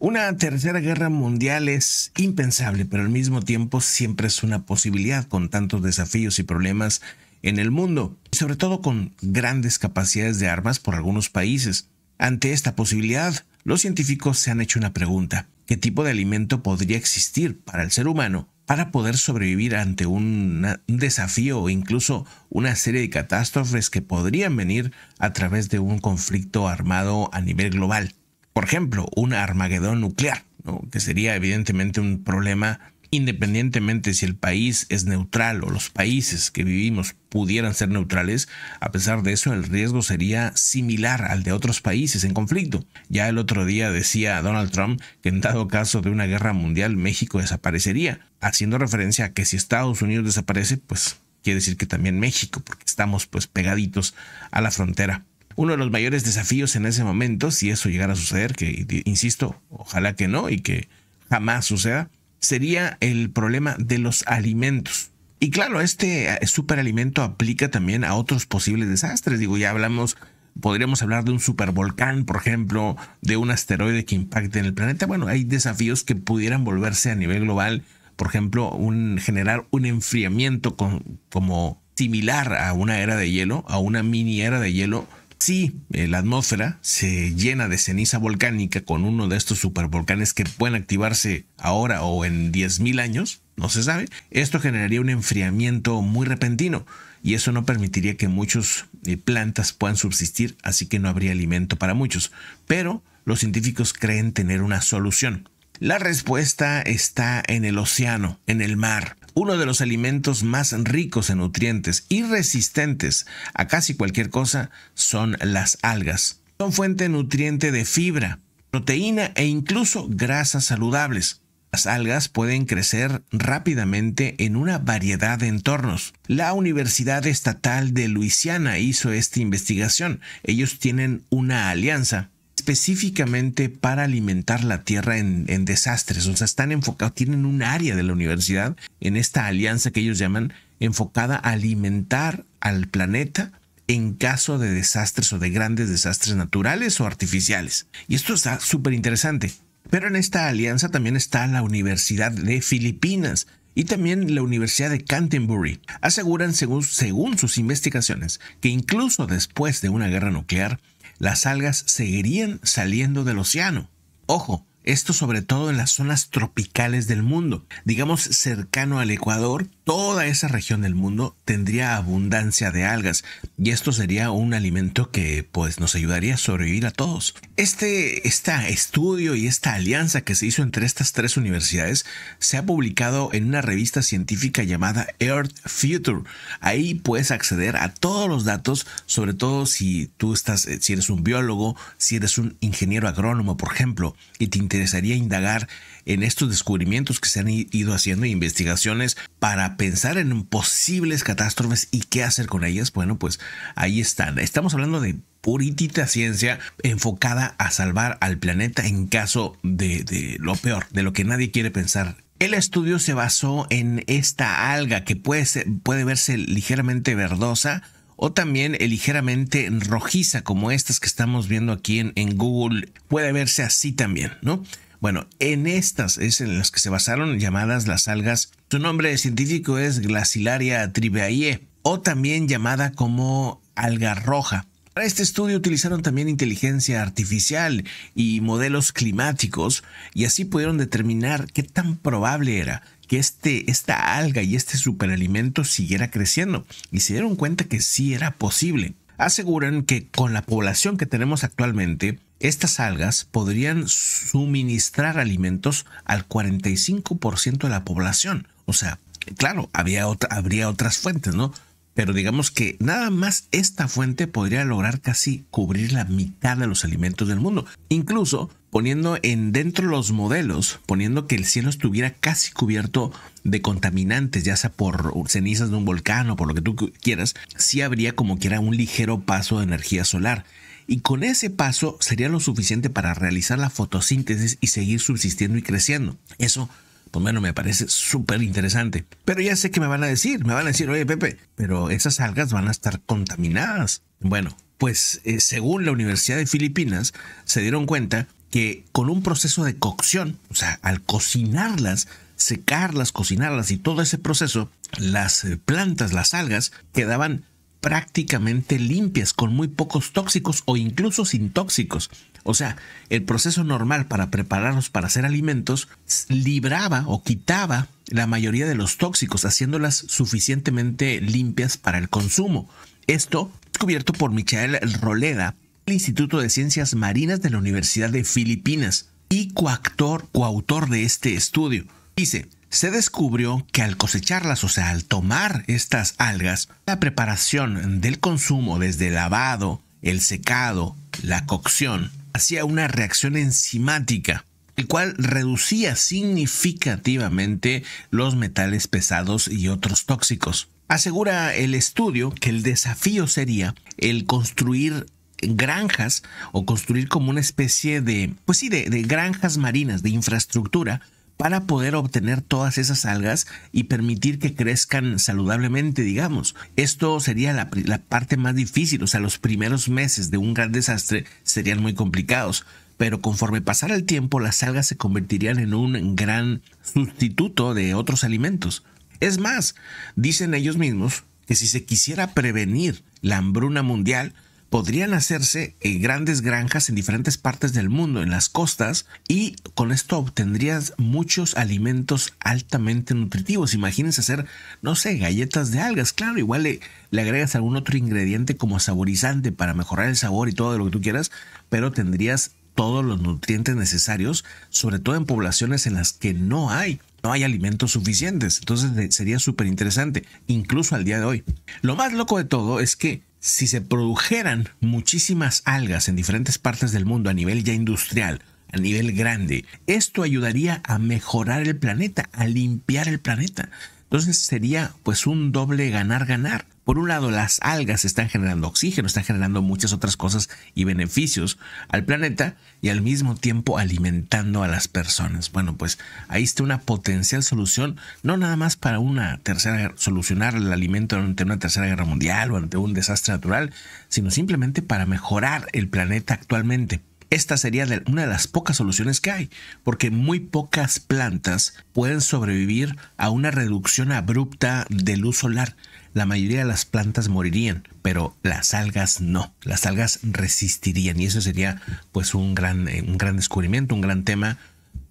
Una tercera guerra mundial es impensable, pero al mismo tiempo siempre es una posibilidad con tantos desafíos y problemas en el mundo, y sobre todo con grandes capacidades de armas por algunos países. Ante esta posibilidad, los científicos se han hecho una pregunta. ¿Qué tipo de alimento podría existir para el ser humano para poder sobrevivir ante un, desafío o incluso una serie de catástrofes que podrían venir a través de un conflicto armado a nivel global? por ejemplo, un armagedón nuclear, que sería evidentemente un problema independientemente si el país es neutral o los países que vivimos pudieran ser neutrales, a pesar de eso el riesgo sería similar al de otros países en conflicto. Ya el otro día decía Donald Trump que en dado caso de una guerra mundial México desaparecería, haciendo referencia a que si Estados Unidos desaparece, pues quiere decir que también México, porque estamos pues pegaditos a la frontera uno de los mayores desafíos en ese momento, si eso llegara a suceder, que insisto, ojalá que no y que jamás suceda, sería el problema de los alimentos. Y claro, este eh, superalimento aplica también a otros posibles desastres. Digo, ya hablamos, podríamos hablar de un supervolcán, por ejemplo, de un asteroide que impacte en el planeta. Bueno, hay desafíos que pudieran volverse a nivel global, por ejemplo, un, generar un enfriamiento como similar a una era de hielo, a una mini era de hielo, si eh, la atmósfera se llena de ceniza volcánica con uno de estos supervolcanes que pueden activarse ahora o en 10.000 años, no se sabe, esto generaría un enfriamiento muy repentino y eso no permitiría que muchas eh, plantas puedan subsistir, así que no habría alimento para muchos. Pero los científicos creen tener una solución. La respuesta está en el océano, en el mar uno de los alimentos más ricos en nutrientes y resistentes a casi cualquier cosa son las algas. Son fuente nutriente de fibra, proteína e incluso grasas saludables. Las algas pueden crecer rápidamente en una variedad de entornos. La Universidad Estatal de Luisiana hizo esta investigación. Ellos tienen una alianza específicamente para alimentar la Tierra en, desastres. O sea, están enfocados, tienen un área de la universidad en esta alianza que ellos llaman enfocada a alimentar al planeta en caso de desastres o de grandes desastres naturales o artificiales. Y esto está súper interesante. Pero en esta alianza también está la Universidad de Filipinas, y también la Universidad de Canterbury aseguran, según, según, sus investigaciones, que incluso después de una guerra nuclear, las algas seguirían saliendo del océano. Ojo, esto sobre todo en las zonas tropicales del mundo, digamos cercano al Ecuador toda esa región del mundo tendría abundancia de algas y esto sería un alimento que pues nos ayudaría a sobrevivir a todos. Este, estudio y esta alianza que se hizo entre estas tres universidades se ha publicado en una revista científica llamada Earth Future. Ahí puedes acceder a todos los datos, sobre todo si tú estás, eh, si eres un biólogo, si eres un ingeniero agrónomo, por ejemplo, y te interesaría indagar en estos descubrimientos que se han ido haciendo investigaciones para pensar en posibles catástrofes y qué hacer con ellas, bueno, pues ahí están. Estamos hablando de puritita ciencia enfocada a salvar al planeta en caso de, lo peor, de lo que nadie quiere pensar el estudio se basó en esta alga que puede, puede, verse ligeramente verdosa o también ligeramente rojiza como estas que estamos viendo aquí en, en, Google. Puede verse así también, ¿no? Bueno, en estas es en las que se basaron llamadas las algas su nombre científico es Glacilaria tribeae, o también llamada como alga roja. Para este estudio utilizaron también inteligencia artificial y modelos climáticos y así pudieron determinar qué tan probable era que este, esta alga y este superalimento siguiera creciendo y se dieron cuenta que sí era posible. Aseguran que con la población que tenemos actualmente, estas algas podrían suministrar alimentos al 45% de la población, o sea, claro, había otra, habría otras fuentes, ¿no? Pero digamos que nada más esta fuente podría lograr casi cubrir la mitad de los alimentos del mundo. Incluso poniendo en dentro los modelos, poniendo que el cielo estuviera casi cubierto de contaminantes, ya sea por cenizas de un volcán o por lo que tú quieras, sí habría como que era un ligero paso de energía solar. Y con ese paso sería lo suficiente para realizar la fotosíntesis y seguir subsistiendo y creciendo. Eso pues bueno, me parece súper interesante. Pero ya sé que me van a decir, me van a decir, oye Pepe, pero esas algas van a estar contaminadas. Bueno, pues eh, según la Universidad de Filipinas, se dieron cuenta que con un proceso de cocción, o sea, al cocinarlas, secarlas, cocinarlas y todo ese proceso, las eh, plantas, las algas, quedaban prácticamente limpias, con muy pocos tóxicos o incluso sin tóxicos. O sea, el proceso normal para prepararnos para hacer alimentos libraba o quitaba la mayoría de los tóxicos, haciéndolas suficientemente limpias para el consumo. Esto descubierto por Michael Roleda, el Instituto de Ciencias Marinas de la Universidad de Filipinas y coactor, coautor de este estudio. Dice, se descubrió que al cosecharlas, o sea, al tomar estas algas, la preparación del consumo desde el lavado, el secado, la cocción, hacía una reacción enzimática, el cual reducía significativamente los metales pesados y otros tóxicos. Asegura el estudio que el desafío sería el construir granjas o construir como una especie de, pues sí, de, de granjas marinas, de infraestructura para poder obtener todas esas algas y permitir que crezcan saludablemente, digamos. Esto sería la, parte más difícil, o sea, los primeros meses de un gran desastre serían muy complicados pero conforme pasara el tiempo las algas se convertirían en un gran sustituto de otros alimentos. Es más, dicen ellos mismos que si se quisiera prevenir la hambruna mundial, podrían hacerse grandes granjas en diferentes partes del mundo, en las costas, y con esto obtendrías muchos alimentos altamente nutritivos. Imagínense hacer, no sé, galletas de algas, claro, igual le, agregas algún otro ingrediente como saborizante para mejorar el sabor y todo lo que tú quieras, pero tendrías todos los nutrientes necesarios, sobre todo en poblaciones en las que no hay no hay alimentos suficientes. Entonces sería súper interesante, incluso al día de hoy. Lo más loco de todo es que si se produjeran muchísimas algas en diferentes partes del mundo a nivel ya industrial, a nivel grande, esto ayudaría a mejorar el planeta, a limpiar el planeta. Entonces sería pues un doble ganar-ganar. Por un lado, las algas están generando oxígeno, están generando muchas otras cosas y beneficios al planeta y al mismo tiempo alimentando a las personas. Bueno, pues ahí está una potencial solución, no nada más para una tercera, solucionar el alimento ante una tercera guerra mundial o ante un desastre natural, sino simplemente para mejorar el planeta actualmente. Esta sería una de las pocas soluciones que hay, porque muy pocas plantas pueden sobrevivir a una reducción abrupta de luz solar. La mayoría de las plantas morirían, pero las algas no, las algas resistirían y eso sería pues un gran, eh, un gran descubrimiento, un gran tema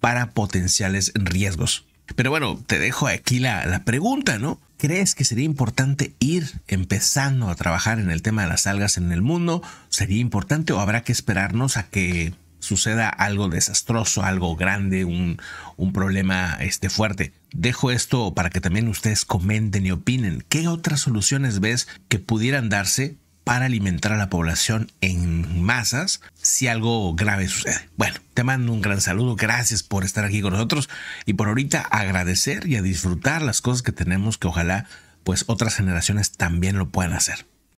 para potenciales riesgos. Pero bueno, te dejo aquí la, pregunta, ¿no? ¿Crees que sería importante ir empezando a trabajar en el tema de las algas en el mundo? ¿Sería importante o habrá que esperarnos a que suceda algo desastroso, algo grande, un, problema este, fuerte. Dejo esto para que también ustedes comenten y opinen. ¿Qué otras soluciones ves que pudieran darse para alimentar a la población en masas si algo grave sucede. Bueno, te mando un gran saludo, gracias por estar aquí con nosotros y por ahorita agradecer y a disfrutar las cosas que tenemos que ojalá pues otras generaciones también lo puedan hacer.